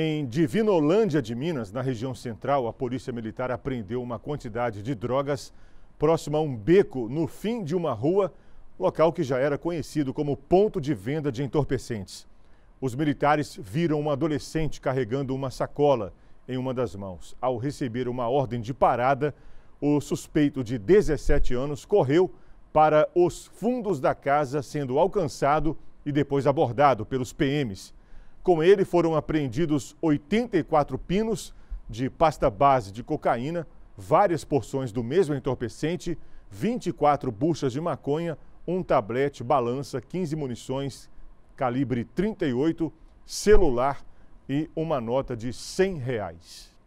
Em Divinolândia de Minas, na região central, a Polícia Militar apreendeu uma quantidade de drogas próxima a um beco no fim de uma rua, local que já era conhecido como ponto de venda de entorpecentes. Os militares viram um adolescente carregando uma sacola em uma das mãos. Ao receber uma ordem de parada, o suspeito de 17 anos correu para os fundos da casa, sendo alcançado e depois abordado pelos PMs. Com ele foram apreendidos 84 pinos de pasta base de cocaína, várias porções do mesmo entorpecente, 24 buchas de maconha, um tablete, balança, 15 munições calibre 38, celular e uma nota de 100 reais.